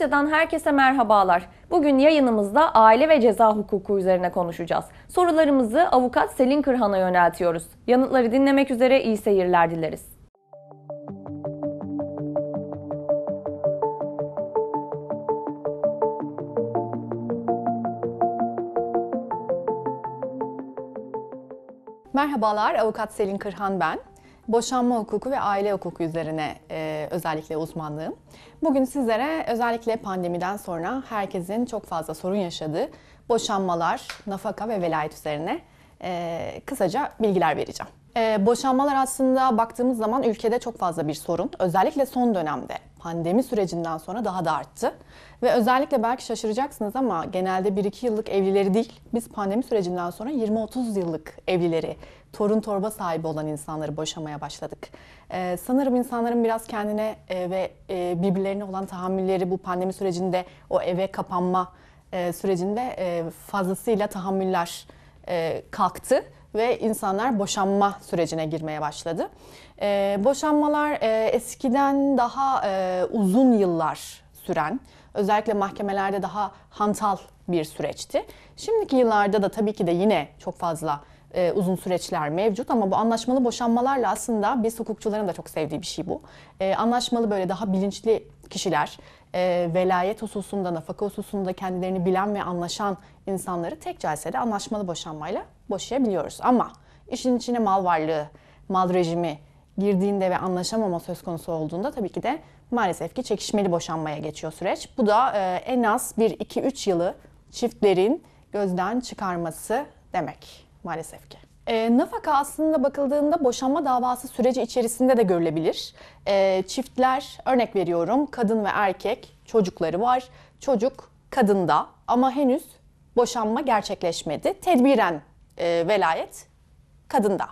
Dosya'dan herkese merhabalar. Bugün yayınımızda aile ve ceza hukuku üzerine konuşacağız. Sorularımızı avukat Selin Kırhan'a yöneltiyoruz. Yanıtları dinlemek üzere iyi seyirler dileriz. Merhabalar, avukat Selin Kırhan ben boşanma hukuku ve aile hukuku üzerine e, özellikle uzmanlığım. Bugün sizlere özellikle pandemiden sonra herkesin çok fazla sorun yaşadığı boşanmalar, nafaka ve velayet üzerine e, kısaca bilgiler vereceğim. E, boşanmalar aslında baktığımız zaman ülkede çok fazla bir sorun. Özellikle son dönemde pandemi sürecinden sonra daha da arttı. Ve özellikle belki şaşıracaksınız ama genelde 1-2 yıllık evlileri değil, biz pandemi sürecinden sonra 20-30 yıllık evlileri torun torba sahibi olan insanları boşamaya başladık. Ee, sanırım insanların biraz kendine e, ve e, birbirlerine olan tahammülleri bu pandemi sürecinde o eve kapanma e, sürecinde e, fazlasıyla tahammüller e, kalktı ve insanlar boşanma sürecine girmeye başladı. E, boşanmalar e, eskiden daha e, uzun yıllar süren, özellikle mahkemelerde daha hantal bir süreçti. Şimdiki yıllarda da tabii ki de yine çok fazla e, uzun süreçler mevcut ama bu anlaşmalı boşanmalarla aslında biz hukukçuların da çok sevdiği bir şey bu. E, anlaşmalı böyle daha bilinçli kişiler e, velayet hususunda, nafaka hususunda kendilerini bilen ve anlaşan insanları tek celsede anlaşmalı boşanmayla boşayabiliyoruz. Ama işin içine mal varlığı, mal rejimi girdiğinde ve anlaşamama söz konusu olduğunda tabii ki de maalesef ki çekişmeli boşanmaya geçiyor süreç. Bu da e, en az 1-2-3 yılı çiftlerin gözden çıkarması demek maalesef ki. E, nafaka aslında bakıldığında boşanma davası süreci içerisinde de görülebilir. E, çiftler, örnek veriyorum kadın ve erkek çocukları var. Çocuk kadında ama henüz boşanma gerçekleşmedi. Tedbiren e, velayet kadında.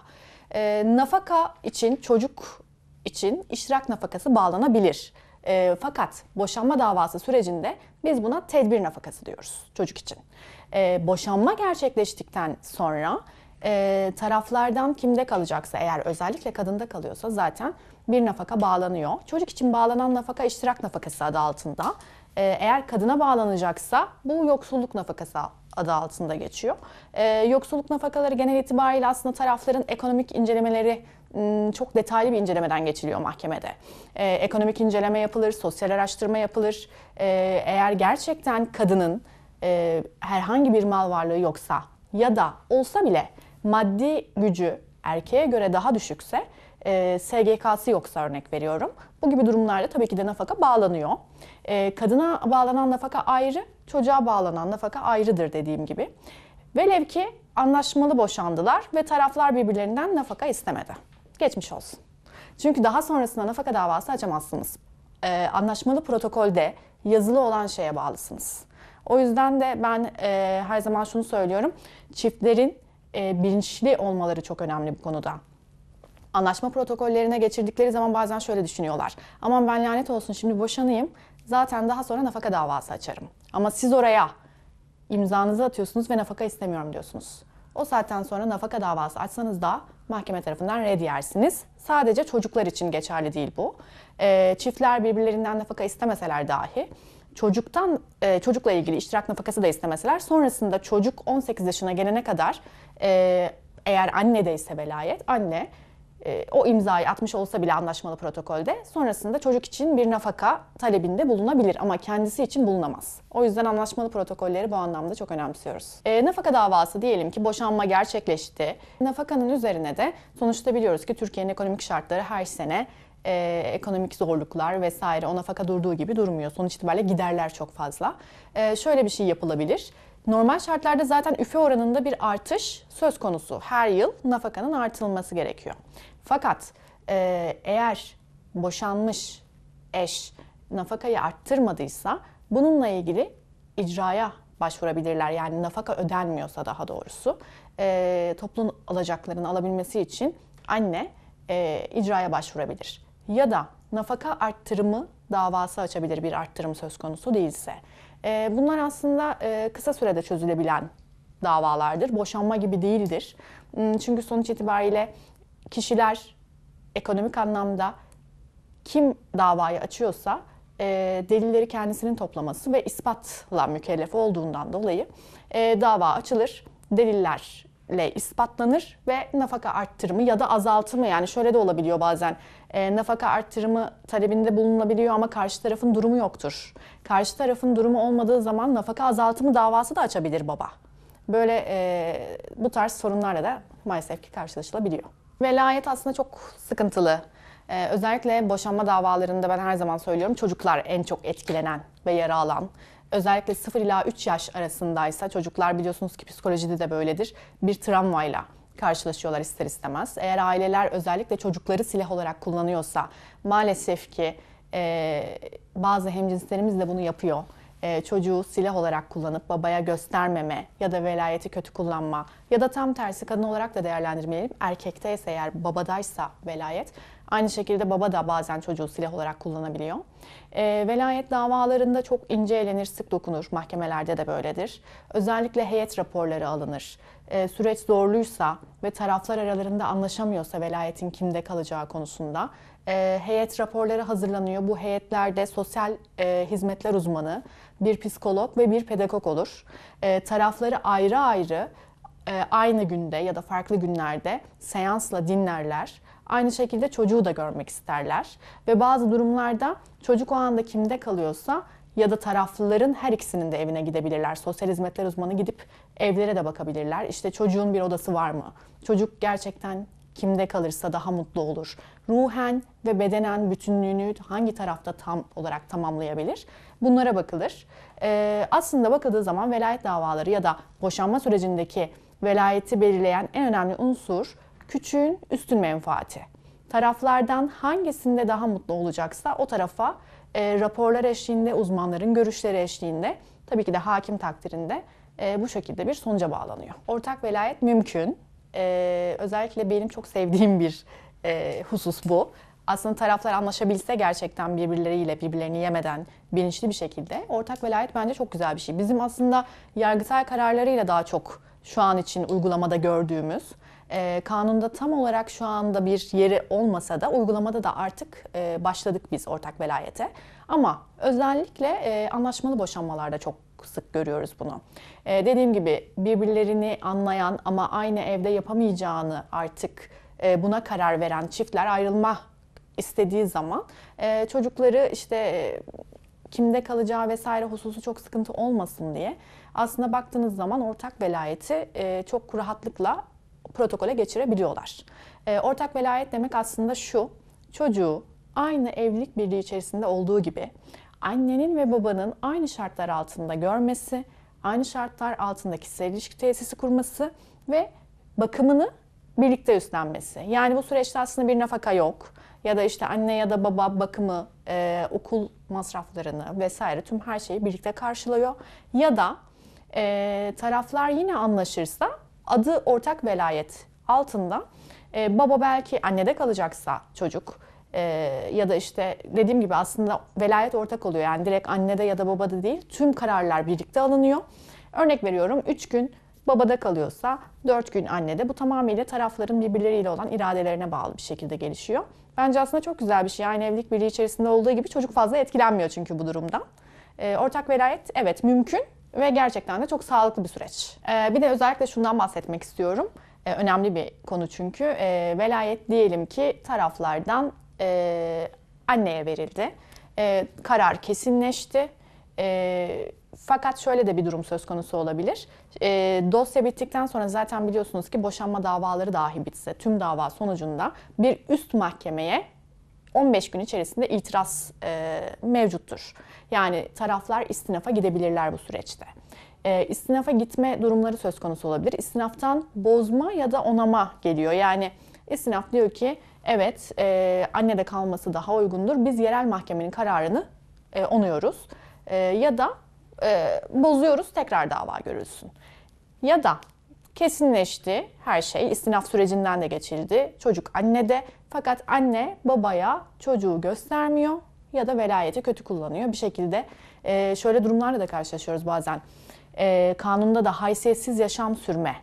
E, nafaka için, çocuk için işrak nafakası bağlanabilir. E, fakat boşanma davası sürecinde biz buna tedbir nafakası diyoruz çocuk için. E, boşanma gerçekleştikten sonra e, taraflardan kimde kalacaksa eğer özellikle kadında kalıyorsa zaten bir nafaka bağlanıyor. Çocuk için bağlanan nafaka iştirak nafakası adı altında. Ee, eğer kadına bağlanacaksa bu yoksulluk nafakası adı altında geçiyor. Ee, yoksulluk nafakaları genel itibariyle aslında tarafların ekonomik incelemeleri ıı, çok detaylı bir incelemeden geçiliyor mahkemede. Ee, ekonomik inceleme yapılır, sosyal araştırma yapılır. eğer gerçekten kadının e, herhangi bir mal varlığı yoksa ya da olsa bile maddi gücü erkeğe göre daha düşükse, e, SGK'sı yoksa örnek veriyorum, bu gibi durumlarda tabii ki de nafaka bağlanıyor. E, kadına bağlanan nafaka ayrı, çocuğa bağlanan nafaka ayrıdır dediğim gibi. Velev ki anlaşmalı boşandılar ve taraflar birbirlerinden nafaka istemedi. Geçmiş olsun. Çünkü daha sonrasında nafaka davası açamazsınız. E, anlaşmalı protokolde yazılı olan şeye bağlısınız. O yüzden de ben e, her zaman şunu söylüyorum. Çiftlerin e, bilinçli olmaları çok önemli bu konuda anlaşma protokollerine geçirdikleri zaman bazen şöyle düşünüyorlar. Aman ben lanet olsun şimdi boşanayım. Zaten daha sonra nafaka davası açarım. Ama siz oraya imzanızı atıyorsunuz ve nafaka istemiyorum diyorsunuz. O saatten sonra nafaka davası açsanız da mahkeme tarafından red yersiniz. Sadece çocuklar için geçerli değil bu. E, çiftler birbirlerinden nafaka istemeseler dahi çocuktan e, çocukla ilgili iştirak nafakası da istemeseler sonrasında çocuk 18 yaşına gelene kadar e, eğer anne de ise velayet anne e, o imzayı atmış olsa bile anlaşmalı protokolde sonrasında çocuk için bir nafaka talebinde bulunabilir ama kendisi için bulunamaz. O yüzden anlaşmalı protokolleri bu anlamda çok önemsiyoruz. E, nafaka davası diyelim ki boşanma gerçekleşti. Nafakanın üzerine de sonuçta biliyoruz ki Türkiye'nin ekonomik şartları her sene e, ekonomik zorluklar vesaire o nafaka durduğu gibi durmuyor. Sonuç itibariyle giderler çok fazla. E, şöyle bir şey yapılabilir. Normal şartlarda zaten üfe oranında bir artış söz konusu. Her yıl nafakanın artırılması gerekiyor. Fakat e, eğer boşanmış eş nafakayı arttırmadıysa bununla ilgili icraya başvurabilirler. Yani nafaka ödenmiyorsa daha doğrusu e, toplum alacaklarını alabilmesi için anne e, icraya başvurabilir. Ya da nafaka arttırımı davası açabilir bir arttırım söz konusu değilse. E, bunlar aslında e, kısa sürede çözülebilen davalardır. Boşanma gibi değildir. Hmm, çünkü sonuç itibariyle kişiler ekonomik anlamda kim davayı açıyorsa e, delilleri kendisinin toplaması ve ispatla mükellef olduğundan dolayı e, dava açılır. Deliller ile ispatlanır ve nafaka arttırımı ya da azaltımı yani şöyle de olabiliyor bazen e, nafaka arttırımı talebinde bulunabiliyor ama karşı tarafın durumu yoktur. Karşı tarafın durumu olmadığı zaman nafaka azaltımı davası da açabilir baba. Böyle e, bu tarz sorunlarla da maalesef ki karşılaşılabiliyor. Velayet aslında çok sıkıntılı. Ee, özellikle boşanma davalarında ben her zaman söylüyorum çocuklar en çok etkilenen ve yara alan özellikle 0 ila 3 yaş arasındaysa çocuklar biliyorsunuz ki psikolojide de böyledir. Bir travmayla karşılaşıyorlar ister istemez. Eğer aileler özellikle çocukları silah olarak kullanıyorsa maalesef ki e, bazı hemcinslerimiz de bunu yapıyor. E, çocuğu silah olarak kullanıp babaya göstermeme ya da velayeti kötü kullanma ya da tam tersi kadın olarak da değerlendirmeyelim. Erkekte ise eğer babadaysa velayet aynı şekilde baba da bazen çocuğu silah olarak kullanabiliyor. E, velayet davalarında çok ince elenir, sık dokunur. Mahkemelerde de böyledir. Özellikle heyet raporları alınır. E, süreç zorluysa ve taraflar aralarında anlaşamıyorsa velayetin kimde kalacağı konusunda e, heyet raporları hazırlanıyor. Bu heyetlerde sosyal e, hizmetler uzmanı, bir psikolog ve bir pedagog olur. E, tarafları ayrı ayrı e, aynı günde ya da farklı günlerde seansla dinlerler Aynı şekilde çocuğu da görmek isterler ve bazı durumlarda çocuk o anda kimde kalıyorsa ya da taraflıların her ikisinin de evine gidebilirler. Sosyal hizmetler uzmanı gidip evlere de bakabilirler. İşte çocuğun bir odası var mı? Çocuk gerçekten kimde kalırsa daha mutlu olur. Ruhen ve bedenen bütünlüğünü hangi tarafta tam olarak tamamlayabilir? Bunlara bakılır. Ee, aslında bakıldığı zaman velayet davaları ya da boşanma sürecindeki velayeti belirleyen en önemli unsur küçüğün üstün menfaati. Taraflardan hangisinde daha mutlu olacaksa o tarafa e, raporlar eşliğinde, uzmanların görüşleri eşliğinde, tabii ki de hakim takdirinde e, bu şekilde bir sonuca bağlanıyor. Ortak velayet mümkün. E, özellikle benim çok sevdiğim bir e, husus bu. Aslında taraflar anlaşabilse gerçekten birbirleriyle birbirlerini yemeden bilinçli bir şekilde ortak velayet bence çok güzel bir şey. Bizim aslında yargısal kararlarıyla daha çok şu an için uygulamada gördüğümüz e, kanunda tam olarak şu anda bir yeri olmasa da uygulamada da artık e, başladık biz ortak velayete. Ama özellikle e, anlaşmalı boşanmalarda çok sık görüyoruz bunu. E, dediğim gibi birbirlerini anlayan ama aynı evde yapamayacağını artık e, buna karar veren çiftler ayrılma istediği zaman e, çocukları işte e, kimde kalacağı vesaire hususu çok sıkıntı olmasın diye aslında baktığınız zaman ortak velayeti e, çok rahatlıkla protokole geçirebiliyorlar. E, ortak velayet demek aslında şu, çocuğu aynı evlilik birliği içerisinde olduğu gibi annenin ve babanın aynı şartlar altında görmesi, aynı şartlar altında kişisel ilişki tesisi kurması ve bakımını birlikte üstlenmesi. Yani bu süreçte aslında bir nafaka yok ya da işte anne ya da baba bakımı, e, okul masraflarını vesaire tüm her şeyi birlikte karşılıyor. Ya da e, taraflar yine anlaşırsa adı ortak velayet altında e, baba belki annede kalacaksa çocuk e, ya da işte dediğim gibi aslında velayet ortak oluyor. Yani direkt annede ya da babada değil tüm kararlar birlikte alınıyor. Örnek veriyorum 3 gün babada kalıyorsa 4 gün annede. Bu tamamıyla tarafların birbirleriyle olan iradelerine bağlı bir şekilde gelişiyor. Bence aslında çok güzel bir şey. Yani evlilik birliği içerisinde olduğu gibi çocuk fazla etkilenmiyor çünkü bu durumdan. E, ortak velayet evet mümkün ve gerçekten de çok sağlıklı bir süreç. Ee, bir de özellikle şundan bahsetmek istiyorum. Ee, önemli bir konu çünkü. Ee, velayet diyelim ki taraflardan e, anneye verildi. E, karar kesinleşti. E, fakat şöyle de bir durum söz konusu olabilir. E, dosya bittikten sonra zaten biliyorsunuz ki boşanma davaları dahi bitse tüm dava sonucunda bir üst mahkemeye 15 gün içerisinde itiraz e, mevcuttur. Yani taraflar istinafa gidebilirler bu süreçte. E, istinafa gitme durumları söz konusu olabilir. İstinaftan bozma ya da onama geliyor. Yani istinaf diyor ki evet e, annede kalması daha uygundur. Biz yerel mahkemenin kararını e, onuyoruz. E, ya da e, bozuyoruz tekrar dava görülsün. Ya da kesinleşti her şey. istinaf sürecinden de geçildi. Çocuk annede fakat anne babaya çocuğu göstermiyor ya da velayeti kötü kullanıyor. Bir şekilde e, şöyle durumlarla da karşılaşıyoruz bazen. E, kanunda da haysiyetsiz yaşam sürme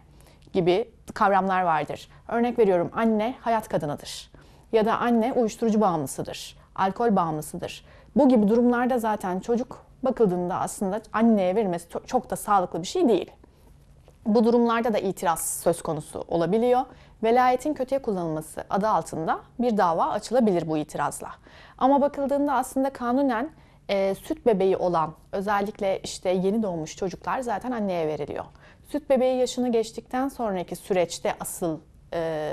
gibi kavramlar vardır. Örnek veriyorum anne hayat kadınıdır ya da anne uyuşturucu bağımlısıdır, alkol bağımlısıdır. Bu gibi durumlarda zaten çocuk bakıldığında aslında anneye verilmesi çok da sağlıklı bir şey değil. Bu durumlarda da itiraz söz konusu olabiliyor. Velayetin kötüye kullanılması adı altında bir dava açılabilir bu itirazla. Ama bakıldığında aslında kanunen e, süt bebeği olan özellikle işte yeni doğmuş çocuklar zaten anneye veriliyor. Süt bebeği yaşını geçtikten sonraki süreçte asıl e,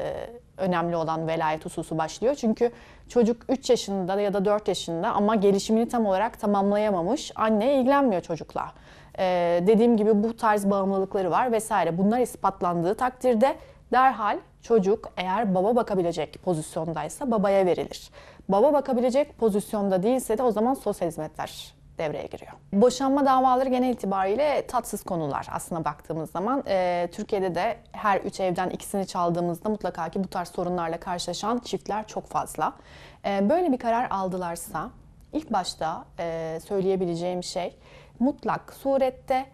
önemli olan velayet hususu başlıyor. Çünkü çocuk 3 yaşında ya da 4 yaşında ama gelişimini tam olarak tamamlayamamış anne ilgilenmiyor çocukla. Ee, dediğim gibi bu tarz bağımlılıkları var vesaire. Bunlar ispatlandığı takdirde derhal çocuk eğer baba bakabilecek pozisyondaysa babaya verilir. Baba bakabilecek pozisyonda değilse de o zaman sosyal hizmetler devreye giriyor. Boşanma davaları genel itibariyle tatsız konular aslında baktığımız zaman. E, Türkiye'de de her üç evden ikisini çaldığımızda mutlaka ki bu tarz sorunlarla karşılaşan çiftler çok fazla. E, böyle bir karar aldılarsa İlk başta e, söyleyebileceğim şey mutlak surette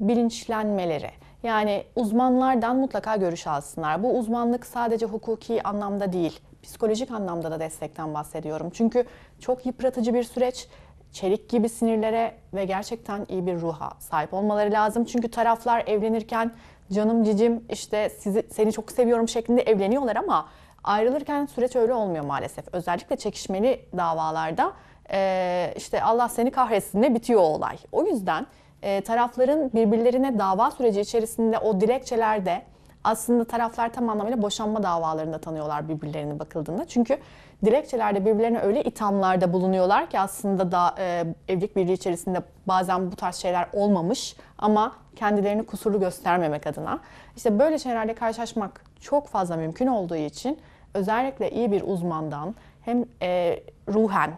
bilinçlenmeleri. Yani uzmanlardan mutlaka görüş alsınlar. Bu uzmanlık sadece hukuki anlamda değil, psikolojik anlamda da destekten bahsediyorum. Çünkü çok yıpratıcı bir süreç. Çelik gibi sinirlere ve gerçekten iyi bir ruha sahip olmaları lazım. Çünkü taraflar evlenirken canım cicim işte sizi seni çok seviyorum şeklinde evleniyorlar ama ayrılırken süreç öyle olmuyor maalesef. Özellikle çekişmeli davalarda e, işte Allah seni kahretsin ne bitiyor olay. O yüzden e, tarafların birbirlerine dava süreci içerisinde o dilekçelerde aslında taraflar tam anlamıyla boşanma davalarında tanıyorlar birbirlerini bakıldığında. Çünkü dilekçelerde birbirlerine öyle ithamlarda bulunuyorlar ki aslında da e, evlilik birliği içerisinde bazen bu tarz şeyler olmamış ama kendilerini kusurlu göstermemek adına. İşte böyle şeylerle karşılaşmak çok fazla mümkün olduğu için özellikle iyi bir uzmandan hem e, ruhen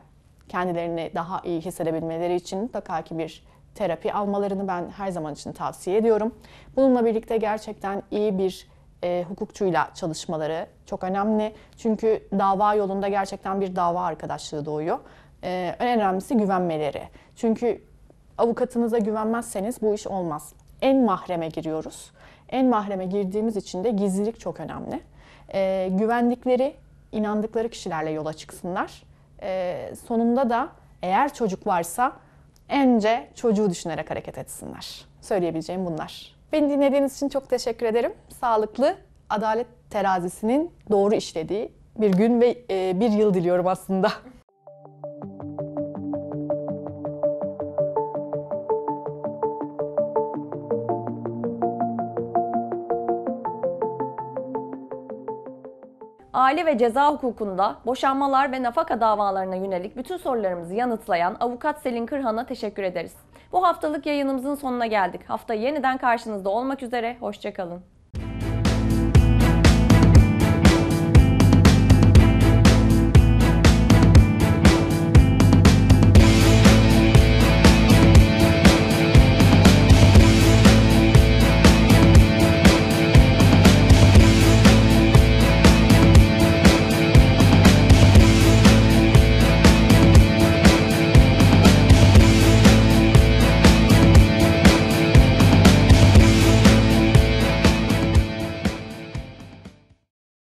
kendilerini daha iyi hissedebilmeleri için mutlaka ki bir terapi almalarını ben her zaman için tavsiye ediyorum. Bununla birlikte gerçekten iyi bir e, hukukçuyla çalışmaları çok önemli. Çünkü dava yolunda gerçekten bir dava arkadaşlığı doğuyor. E, en önemlisi güvenmeleri. Çünkü avukatınıza güvenmezseniz bu iş olmaz. En mahreme giriyoruz. En mahreme girdiğimiz için de gizlilik çok önemli. E, güvendikleri, inandıkları kişilerle yola çıksınlar e, sonunda da eğer çocuk varsa önce çocuğu düşünerek hareket etsinler. Söyleyebileceğim bunlar. Beni dinlediğiniz için çok teşekkür ederim. Sağlıklı, adalet terazisinin doğru işlediği bir gün ve e, bir yıl diliyorum aslında. aile ve ceza hukukunda boşanmalar ve nafaka davalarına yönelik bütün sorularımızı yanıtlayan avukat Selin Kırhan'a teşekkür ederiz. Bu haftalık yayınımızın sonuna geldik. Hafta yeniden karşınızda olmak üzere, hoşçakalın.